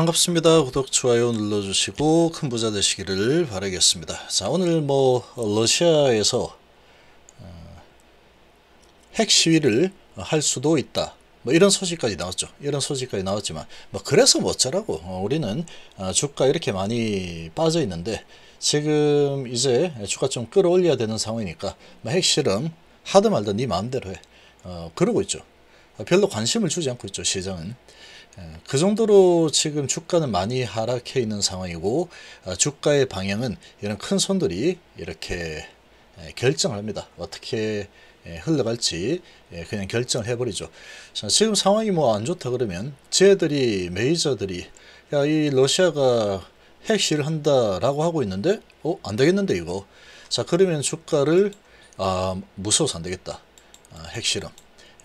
반갑습니다. 구독, 좋아요 눌러주시고 큰 부자 되시기를 바라겠습니다. 자, 오늘 뭐 러시아에서 어, 핵 시위를 할 수도 있다. 뭐 이런 소식까지 나왔죠. 이런 소식까지 나왔지만 뭐 그래서 뭐쩌라고 어, 우리는 아, 주가 이렇게 많이 빠져 있는데 지금 이제 주가 좀 끌어올려야 되는 상황이니까 뭐 핵실험 하든 말든 네 마음대로 해. 어, 그러고 있죠. 아, 별로 관심을 주지 않고 있죠. 시장은. 예, 그 정도로 지금 주가는 많이 하락해 있는 상황이고 어, 주가의 방향은 이런 큰 손들이 이렇게 예, 결정합니다. 을 어떻게 예, 흘러갈지 그냥 결정을 해버리죠. 지금 상황이 뭐 안 좋다 그러면 쟤들이 메이저들이 야이 러시아가 핵실을 한다라고 하고 있는데 어 안 되겠는데 이거 자 그러면 주가를 아 무서워서 안 되겠다 아, 핵실험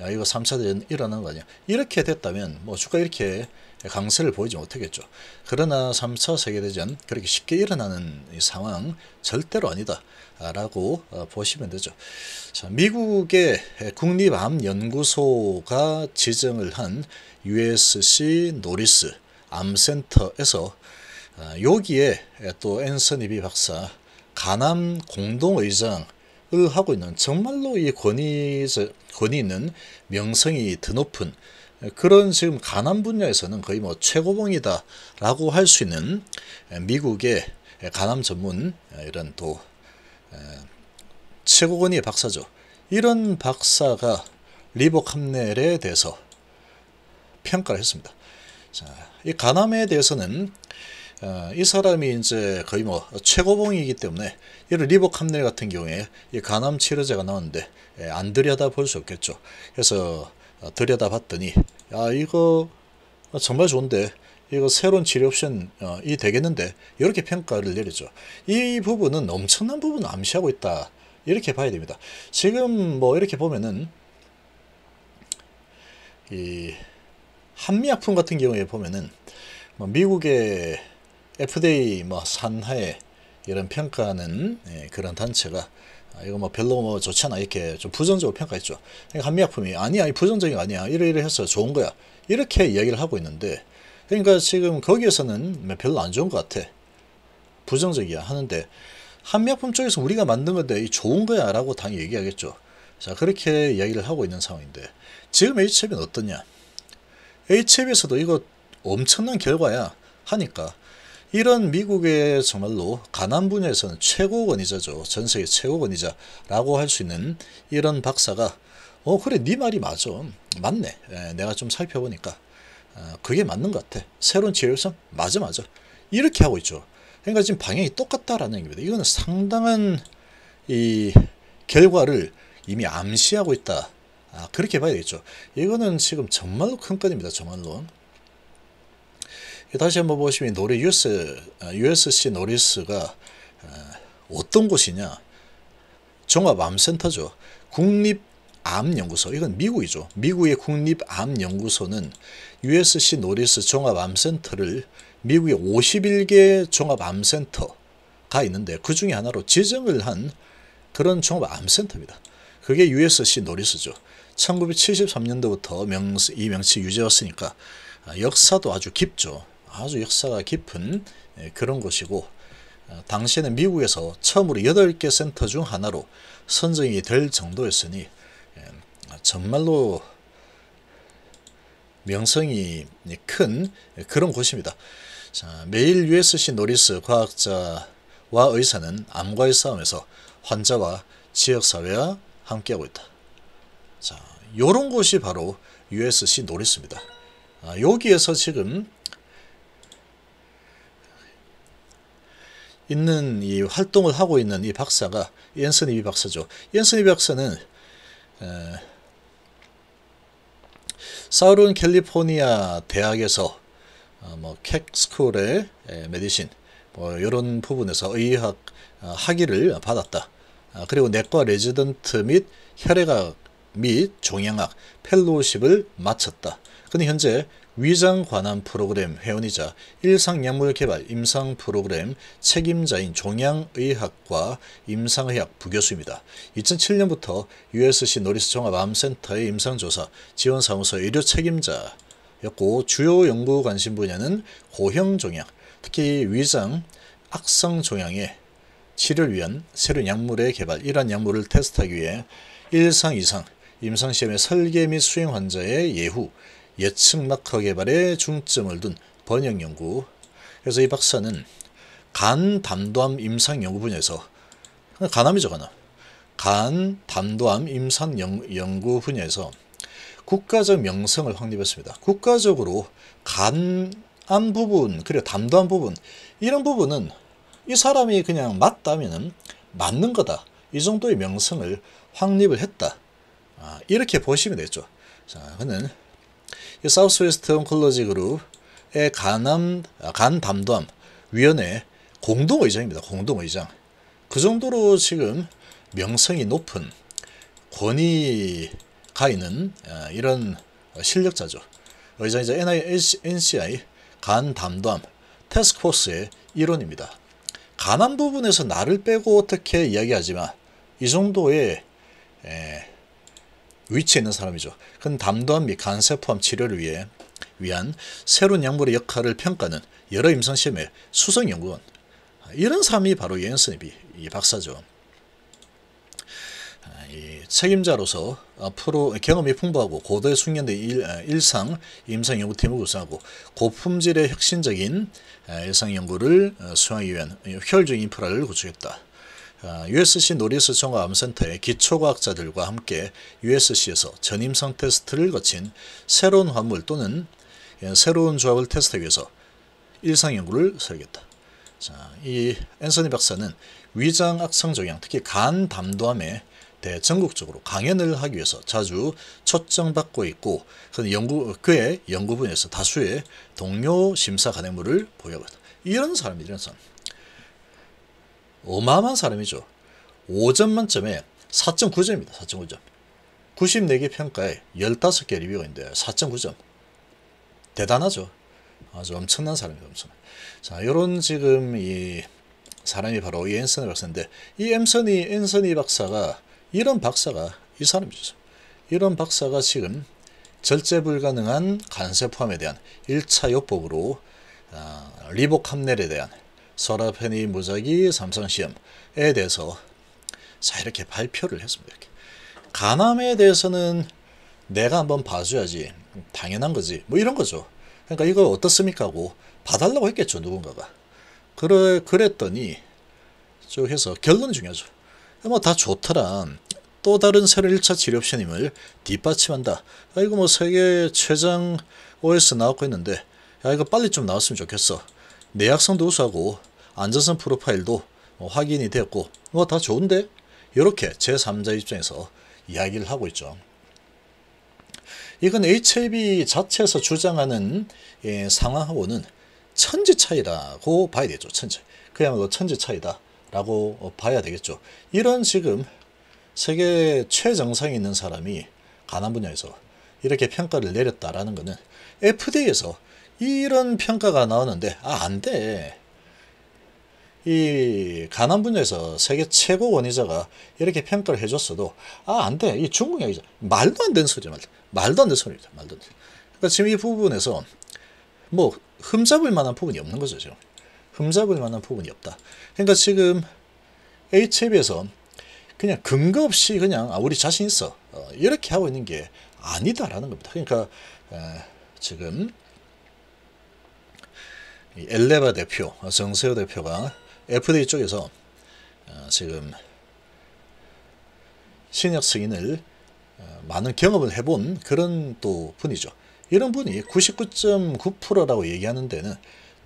야, 이거 3차 대전 일어난 거 아니야. 이렇게 됐다면 뭐 주가 이렇게 강세를 보이지 못하겠죠. 그러나 3차 세계대전 그렇게 쉽게 일어나는 이 상황 절대로 아니다. 아, 라고 어, 보시면 되죠. 자, 미국의 국립암연구소가 지정을 한 USC 노리스 암센터에서 아, 여기에 또 앤서니 비 박사 가남 공동의장 을 하고 있는 정말로 이 권위 권위 는 명성이 더높은 그런 지금 가난 분야에서는 거의 뭐 최고봉이다라고 할 수 있는 미국의 가남 전문 이런 또 최고 권위의 박사죠. 이런 박사가 리버 캄넬에 대해서 평가를 했습니다. 자, 이 가남에 대해서는 어, 이 사람이 이제 거의 뭐 최고봉이기 때문에 이런 리버캄넬 같은 경우에 이 간암 치료제가 나오는데 예, 안 들여다 볼 수 없겠죠. 그래서 어, 들여다 봤더니 아 이거 정말 좋은데 이거 새로운 치료 옵션이 어, 되겠는데 이렇게 평가를 내리죠. 이 부분은 엄청난 부분을 암시하고 있다. 이렇게 봐야 됩니다. 지금 뭐 이렇게 보면은 이 한미약품 같은 경우에 보면은 뭐 미국의 FDA 뭐 산하에 이런 평가하는 예, 그런 단체가 아, 이거 뭐 별로 뭐 좋지 않아 이렇게 좀 부정적으로 평가했죠. 그러니까 한미약품이 아니야 부정적인 거 아니야 이러이러해서 좋은 거야 이렇게 이야기를 하고 있는데 그러니까 지금 거기에서는 뭐 별로 안 좋은 것 같아 부정적이야 하는데 한미약품 쪽에서 우리가 만든 건데 이 좋은 거야 라고 당연히 얘기하겠죠. 자 그렇게 이야기를 하고 있는 상황인데 지금 HF는 어떠냐 HF에서도 이거 엄청난 결과야 하니까 이런 미국의 정말로 가난 분야에서는 최고 권위자죠. 전 세계 최고 권위자라고 할 수 있는 이런 박사가 어 그래 네 말이 맞아. 맞네. 에, 예, 내가 좀 살펴보니까 어, 그게 맞는 것 같아. 새로운 지혜성 맞아 맞아. 이렇게 하고 있죠. 그러니까 지금 방향이 똑같다라는 얘기입니다. 이거는 상당한 이 결과를 이미 암시하고 있다. 아, 그렇게 봐야겠죠. 이거는 지금 정말로 큰 건입니다. 정말로. 예, 다시 한번 보시면 노리 유스, USC 노리스가 어떤 곳이냐? 종합암센터죠. 국립암연구소. 이건 미국이죠. 미국의 국립암연구소는 USC 노리스 종합암센터를 미국의 51개 종합암센터가 있는데 그 중에 하나로 지정을 한 그런 종합암센터입니다. 그게 USC 노리스죠. 1973년도부터 명, 이명칭유지했으니까 아, 역사도 아주 깊죠. 아주 역사가 깊은 예, 그런 곳이고 어, 당시에는 미국에서 처음으로 8개 센터 중 하나로 선정이 될 정도였으니 예, 정말로 명성이 큰 그런 곳입니다. 자, 매일 USC 노리스 과학자와 의사는 암과의 싸움에서 환자와 지역사회와 함께하고 있다. 자, 요런 곳이 바로 USC 노리스입니다. 아, 여기에서 지금 있는 이 활동을 하고 있는 이 박사가 옌슨 이비 박사죠. 옌슨 이비 박사는 에, 사우론 캘리포니아 대학에서 어, 뭐 캑스쿨의 메디신 뭐 이런 부분에서 의학 어, 학위를 받았다. 아, 그리고 내과 레지던트 및 혈액학 및 종양학 펠로우십을 마쳤다. 근데 현재 위장 관한 프로그램 회원이자 일상약물 개발 임상 프로그램 책임자인 종양의학과 임상의학 부교수입니다. 2007년부터 USC 노리스 종합암센터의 임상조사 지원사무소 의료 책임자였고 주요 연구 관심 분야는 고형 종양, 특히 위장, 악성 종양의 치료를 위한 새로운 약물의 개발, 이러한 약물을 테스트하기 위해 일상 이상 임상시험의 설계 및 수행 환자의 예후, 예측막하 개발에 중점을 둔 번영연구 그래서 이 박사는 간 담도암 임상 연구 분야에서 간암이죠 간암 간 담도암 임상 연구 분야에서 국가적 명성을 확립했습니다. 국가적으로 간암 부분 그리고 담도암 부분 이런 부분은 이 사람이 그냥 맞다면 맞는 거다. 이 정도의 명성을 확립을 했다. 아, 이렇게 보시면 되죠. 자, 그는 사우스웨스트 온클러지 그룹의 간암, 아, 간담담 위원회 공동의장입니다. 공동의장. 그 정도로 지금 명성이 높은 권위가 있는 아, 이런 실력자죠. 의장이자 NCI 간담담 테스크포스의 일원입니다. 간암 부분에서 나를 빼고 어떻게 이야기하지만 이 정도의 에, 위치에 있는 사람이죠. 그는 담도암 및 간세포암 치료를 위해 위한 새로운 약물의 역할을 평가하는 여러 임상시험의 수석연구원 이런 사람이 바로 옌슨이 이 박사죠. 아, 이 책임자로서 앞으로 경험이 풍부하고 고도의 숙련된 일, 아, 상 임상 연구팀을 구성하고 고품질의 혁신적인 아, 일상 연구를 어, 수행하기 위한 효율적인 인프라를 구축했다. USC 아, 노리스정과 암센터의 기초과학자들과 함께 USC에서 전임성 테스트를 거친 새로운 화물 또는 예, 새로운 조합을 테스트하기 위해서 일상 연구를 설했다 자, 이 앤서니 박사는 위장 악성 종양, 특히 간 담도암에 대해 전국적으로 강연을 하기 위해서 자주 초청받고 있고 그는 연구 그의 연구 분야에서 다수의 동료 심사 간행물을 보여하다 이런 사람이 이런 사람. 어마어마한 사람이죠. 5점 만점에 4.9점입니다. 4.9점. 94개 평가에 15개 리뷰인데 4.9점. 대단하죠. 아주 엄청난 사람이에요. 엄청난. 자, 요런 지금 이 사람이 바로 이 앤서니 박사인데 이 앤서니 앤서니 박사가 이런 박사가 이 사람이죠. 이런 박사가 지금 절제 불가능한 간세포함에 대한 1차 요법으로 아, 리보캄넬에 대한 서라페니 무작위 삼성시험에 대해서 자 이렇게 발표를 했습니다. 이렇게. 간암에 대해서는 내가 한번 봐줘야지 당연한 거지 뭐 이런 거죠. 그러니까 이거 어떻습니까 하고 봐달라고 했겠죠 누군가가. 그래 그랬더니 쭉 해서 결론 중요하죠. 뭐 다 좋더란 또 다른 새로 1차 치료 옵션임을 뒷받침한다. 아 이거 뭐 세계 최장 OS 나왔고 있는데야 아, 이거 빨리 좀 나왔으면 좋겠어. 내약성도 우수하고 안전성 프로파일도 확인이 됐고 뭐다 어, 좋은데 이렇게 제3자 입장에서 이야기를 하고 있죠. 이건 HIV 자체에서 주장하는 예, 상황하고는 천지 차이라고 봐야 되죠. 천지. 그야말로 천지 차이다라고 봐야 되겠죠. 이런 지금 세계 최정상에 있는 사람이 가난 분야에서 이렇게 평가를 내렸다라는 것은 FDA에서 이런 평가가 나오는데 아 안돼 이 가난 분야에서 세계 최고 원의자가 이렇게 평가를 해줬어도 아 안돼 이 중국 이 말도 안 되는 소리야 말도, 말도 안 되는 소리죠 말도 안되 그러니까 지금 이 부분에서 뭐 흠잡을 만한 부분이 없는 거죠 지금 흠잡을 만한 부분이 없다 그러니까 지금 HB에서 그냥 근거 없이 그냥 아, 우리 자신 있어 어, 이렇게 하고 있는 게 아니다라는 겁니다 그러니까 어, 지금 엘레바 대표, 어, 정세호 대표가 FDA 쪽에서 어, 지금 신약 승인을 어, 많은 경험을 해본 그런 또 분이죠. 이런 분이 99.9%라고 얘기하는 데는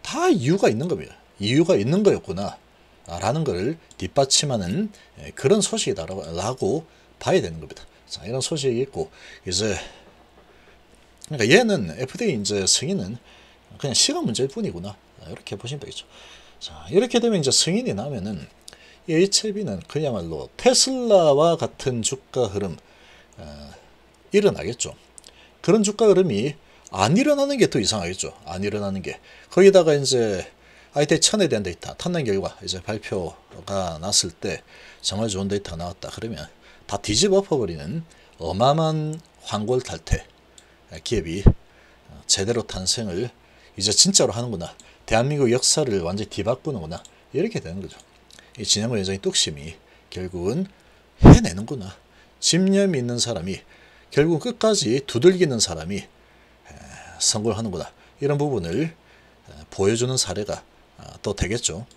다 이유가 있는 겁니다. 이유가 있는 거였구나 라는 것을 뒷받침하는 예, 그런 소식이다라고 봐야 되는 겁니다. 자, 이런 소식이 있고 이제 그러니까 얘는 FDA 이제 승인은 그냥 시간 문제일 뿐이구나. 아, 이렇게 보시면 되겠죠. 자, 이렇게 되면 이제 승인이 나면은 HLB는 그야말로 테슬라와 같은 주가 흐름 어, 일어나겠죠. 그런 주가 흐름이 안 일어나는 게또 이상하겠죠. 안 일어나는 게. 거기다가 이제 아이 천에 대한 데이터, 탐난 결과 이제 발표가 났을 때 정말 좋은 데이터 나왔다. 그러면 다 뒤집어 버리는 어마어마한 황골 탈퇴 기업이 어, 제대로 탄생을 이제 진짜로 하는구나. 대한민국 역사를 완전히 뒤바꾸는구나. 이렇게 되는 거죠. 이진영을여정히 뚝심이 결국은 해내는구나. 집념이 있는 사람이 결국 끝까지 두들기는 사람이 성공하는구나. 이런 부분을 보여주는 사례가 아, 또 되겠죠.